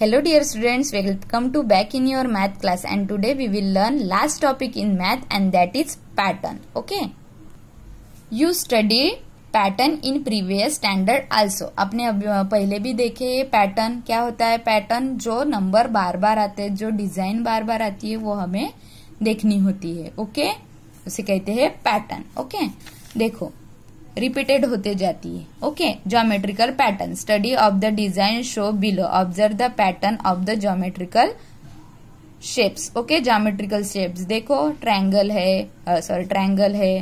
Hello dear students, welcome to back in your math class and today we will learn last topic in math and that is pattern. Okay. You study pattern in previous standard also आपने पहले भी देखे ये pattern क्या होता है pattern जो number बार बार आते हैं जो डिजाइन बार बार आती है वो हमें देखनी होती है ओके उसे कहते हैं पैटर्न ओके देखो रिपीटेड होते जाती है okay geometrical pattern study of the design show below observe the pattern of the geometrical shapes okay geometrical shapes देखो ट्रायंगल है सॉरी ट्रायंगल है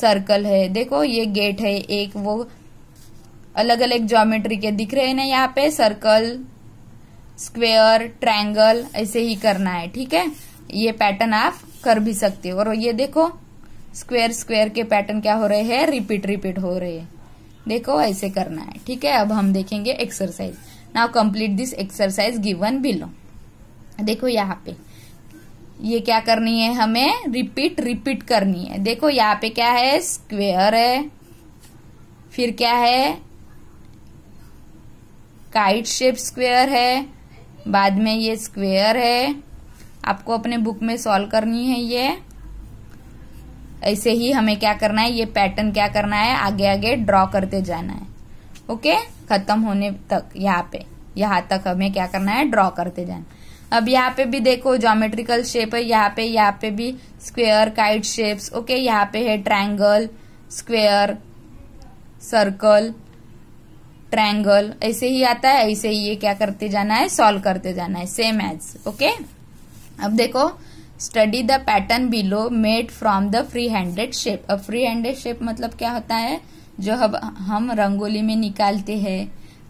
सर्कल है देखो ये गेट है एक वो अलग अलग ज्योमेट्री के दिख रहे हैं ना यहाँ पे सर्कल स्क्वेयर ट्रायंगल ऐसे ही करना है ठीक है ये पैटर्न आप कर भी सकते हो और ये देखो स्क्वेयर स्क्वेयर के पैटर्न क्या हो रहे हैं रिपीट रिपीट हो रहे हैं देखो ऐसे करना है ठीक है अब हम देखेंगे exercise now complete this exercise given below देखो यहाँ पे ये क्या करनी है हमें रिपीट रिपीट करनी है देखो यहाँ पे क्या है स्क्वेयर है फिर क्या है काइट शेप स्क्वेयर है बाद में ये स्क्वेयर है आपको अपने बुक में सॉल्व करनी है ये ऐसे ही हमें क्या करना है ये पैटर्न क्या करना है आगे आगे ड्रॉ करते जाना है ओके खत्म होने तक यहाँ पे यहाँ तक हमें क्या करना है ड्रॉ करते जाना अब यहाँ पे भी देखो जोमेट्रिकल शेप है यहाँ पे यहाँ पे भी स्क्वेयर काइट शेप्स ओके यहाँ पे है ट्रायंगल स्क्वेयर सर्कल ट्रायंगल ऐसे ही आता है ऐसे ही ये क्या करते जाना है सॉल्व करते जाना है सेम एज ओके अब देखो study the pattern below made from the free handed shape अब फ्री हैंडेड शेप मतलब क्या होता है जो हम हम रंगोली में निकालते हैं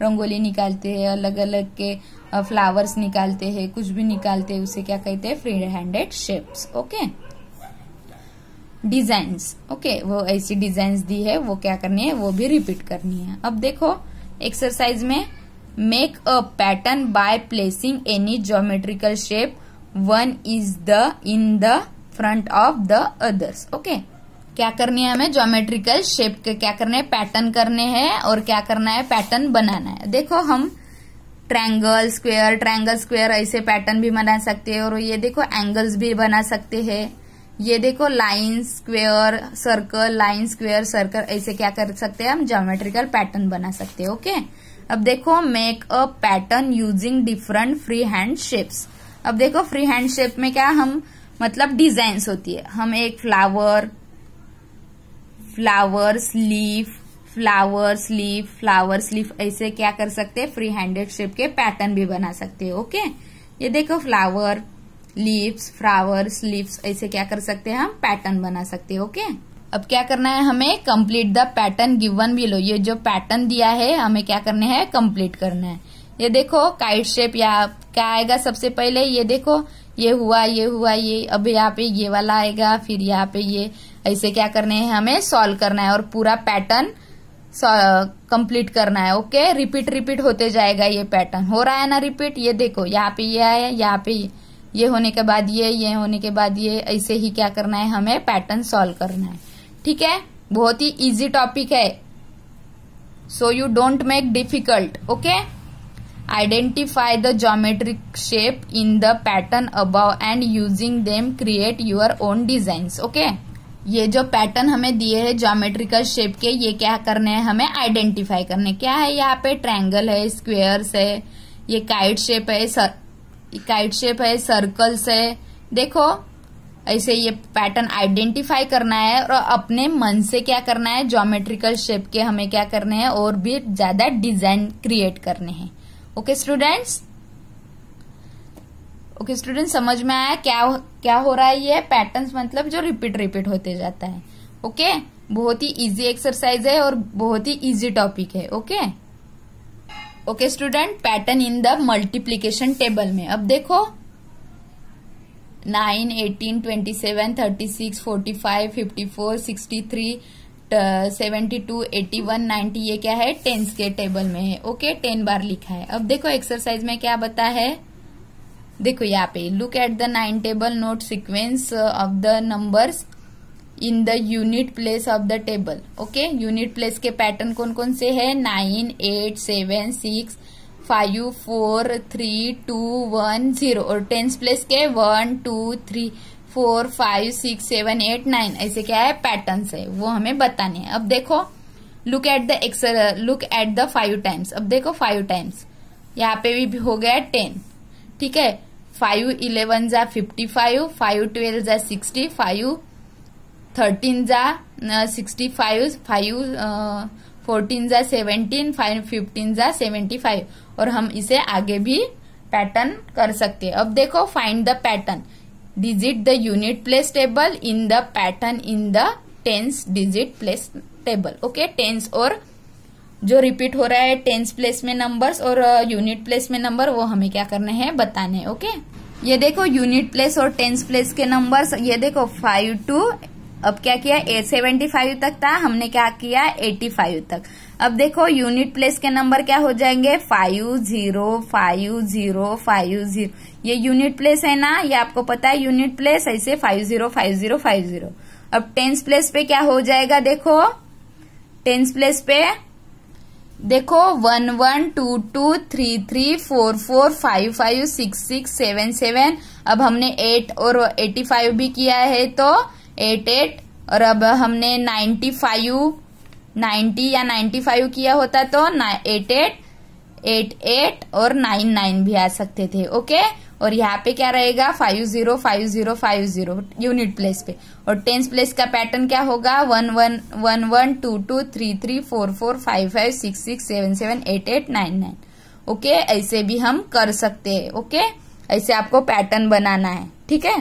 रंगोली निकालते हैं अलग अलग के फ्लावर्स निकालते हैं कुछ भी निकालते हैं उसे क्या कहते हैं free handed shapes okay designs okay वो ऐसी डिजाइंस दी है वो क्या करनी है वो भी रिपीट करनी है अब देखो एक्सरसाइज में make a pattern by placing any geometrical shape one is the in the front of the others okay क्या करनी है हमें ज्योमेट्रिकल शेप के क्या करने है पैटर्न करने हैं और क्या करना है पैटर्न बनाना है देखो हम ट्रैंगल स्क्वेयर ट्रैंगल स्क्वेयर ऐसे पैटर्न भी बना सकते हैं और ये देखो एंगल्स भी बना सकते हैं ये देखो line square circle line square circle ऐसे क्या कर सकते हैं हम ज्योमेट्रिकल पैटर्न बना सकते हैं ओके अब देखो make a pattern using different free hand shapes अब देखो फ्री हैंड शेप में क्या हम मतलब डिजाइन होती है हम एक flower flower sleeve flower sleeve flower sleeve ऐसे क्या कर सकते हैं फ्री हैंडेड शेप के पैटर्न भी बना सकते हैं ओके ये देखो फ्लावर लीव्स फ्लावर स्लीव्स ऐसे क्या कर सकते हैं हम पैटर्न बना सकते हैं ओके अब क्या करना है हमें complete the pattern given below ये जो पैटर्न दिया है हमें क्या करने है कंप्लीट करना है ये देखो काइट शेप या क्या आएगा सबसे पहले ये देखो ये हुआ ये हुआ ये अब यहाँ पे ये वाला आएगा फिर यहाँ पे ये ऐसे क्या करने हैं हमें सॉल्व करना है और पूरा पैटर्न कंप्लीट करना है ओके रिपीट रिपीट होते जाएगा ये पैटर्न हो रहा है ना रिपीट ये देखो यहाँ पे ये आया यहाँ पे ये, होने के बाद ये ये होने के बाद ये ऐसे ही क्या करना है हमें पैटर्न सॉल्व करना है ठीक है बहुत ही इजी टॉपिक है so you don't make difficult okay Identify the geometric shape in the pattern above and using them create your own designs. Okay. ये जो पैटर्न हमें दिए है ज्योमेट्रिकल शेप के ये क्या करने हैं हमें आइडेंटिफाई करने क्या है यहाँ पे ट्रायंगल है स्क्वेयर्स है ये काइट शेप है सर काइट शेप है सर्कल्स है देखो ऐसे ये पैटर्न आइडेंटिफाई करना है और अपने मन से क्या करना है ज्योमेट्रिकल शेप के हमें क्या करने हैं और भी ज्यादा डिजाइन क्रिएट करने हैं ओके स्टूडेंट्स ओके स्टूडेंट समझ में आया क्या क्या हो रहा है ये पैटर्न्स मतलब जो रिपीट रिपीट होते जाता है ओके okay? बहुत ही इजी एक्सरसाइज है और बहुत ही इजी टॉपिक है okay okay student pattern in the multiplication table में अब देखो nine eighteen twenty seven thirty six forty five fifty four sixty three seventy two eighty one ninety ये क्या है टेंस के टेबल में है ओके टेन बार लिखा है अब देखो एक्सरसाइज में क्या बता है देखो यहाँ पे look at the nine table note sequence of the numbers in the unit place of the table okay unit place के पैटर्न कौन कौन से है nine eight seven six five four three two one zero और tens place के one two three four five six seven eight nine ऐसे क्या है पैटर्न्स है वो हमें बताने हैं अब देखो लुक एट द एक्सर look at the five times अब देखो फाइव टाइम्स यहाँ पे भी हो गया टेन ठीक है फाइव इलेवन जा फिफ्टी फाइव फाइव ट्वेल्व जा सिक्सटी फाइव थर्टीन जा सिक्सटी फाइव फाइव फोर्टीन जा सेवनटीन फाइव फिफ्टीन जा सेवेंटी फाइव और हम इसे आगे भी पैटर्न कर सकते हैं अब देखो find the pattern digit the unit place table in the pattern in the tens digit place table okay tens और जो रिपीट हो रहा है टेंस प्लेस में नंबर्स और यूनिट uh, प्लेस में नंबर वो हमें क्या करने हैं बताने ओके okay? ये देखो यूनिट प्लेस और टेंस प्लेस के नंबर्स ये देखो फाइव टू अब क्या किया ए सेवेंटी फाइव तक था हमने क्या किया एटी फाइव तक अब देखो यूनिट प्लेस के नंबर क्या हो जाएंगे five zero five zero five zero ये यूनिट प्लेस है ना ये आपको पता है यूनिट प्लेस ऐसे five zero five zero five zero अब टेंस प्लेस पे क्या हो जाएगा देखो टेंस प्लेस पे देखो one one two two three three four four five five six six seven seven अब हमने एट और एटी फाइव भी किया है तो एट एट और अब हमने नाइन्टी फाइव नाइन्टी या नाइन्टी फाइव किया होता तो एट एट एट एट और नाइन नाइन भी आ सकते थे ओके और यहाँ पे क्या रहेगा five zero five zero five zero unit place पे और टेंस प्लेस का पैटर्न क्या होगा one one one one two two three three four four five five six six seven seven eight eight nine nine okay ऐसे भी हम कर सकते हैं ओके ऐसे आपको पैटर्न बनाना है ठीक है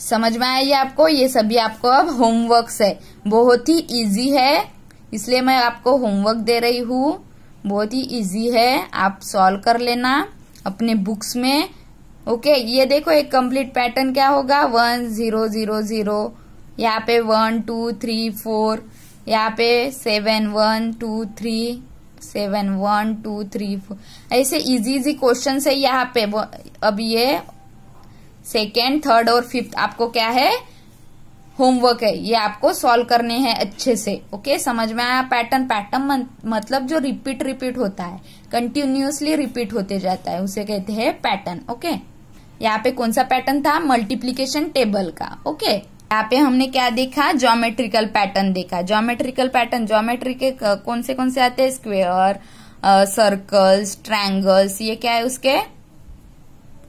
समझ में आई आपको ये सभी आपको अब होमवर्क्स है बहुत ही इजी है इसलिए मैं आपको होमवर्क दे रही हूँ बहुत ही इजी है आप सॉल्व कर लेना अपने बुक्स में ओके ये देखो एक कंप्लीट पैटर्न क्या होगा वन जीरो जीरो जीरो यहाँ पे वन टू थ्री फोर यहाँ पे seven one two three seven one two three four ऐसे इजी इजी क्वेश्चन है यहाँ पे अब ये सेकेंड थर्ड और फिफ्थ आपको क्या है होमवर्क है ये आपको सॉल्व करने हैं अच्छे से ओके समझ में आया पैटर्न पैटर्न मतलब जो रिपीट रिपीट होता है कंटिन्यूसली रिपीट होते जाता है उसे कहते हैं पैटर्न ओके यहाँ पे कौन सा पैटर्न था मल्टीप्लीकेशन टेबल का ओके यहाँ पे हमने क्या देखा ज्योमेट्रिकल पैटर्न देखा ज्योमेट्रिकल पैटर्न ज्योमेट्री के कौन से कौन से आते हैं स्क्वेयर सर्कल्स ट्रैंगल्स ये क्या है उसके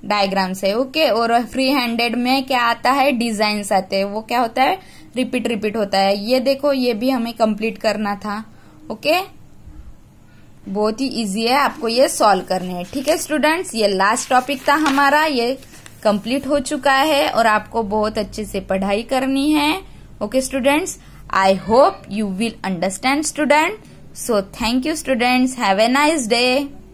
डायग्राम्स है ओके और फ्री हैंडेड में क्या आता है डिजाइंस आते हैं वो क्या होता है रिपीट रिपीट होता है ये देखो ये भी हमें कंप्लीट करना था ओके बहुत ही इजी है आपको ये सॉल्व करने है ठीक है स्टूडेंट्स ये लास्ट टॉपिक था हमारा ये कंप्लीट हो चुका है और आपको बहुत अच्छे से पढ़ाई करनी है okay students I hope you will understand student so thank you students have a nice day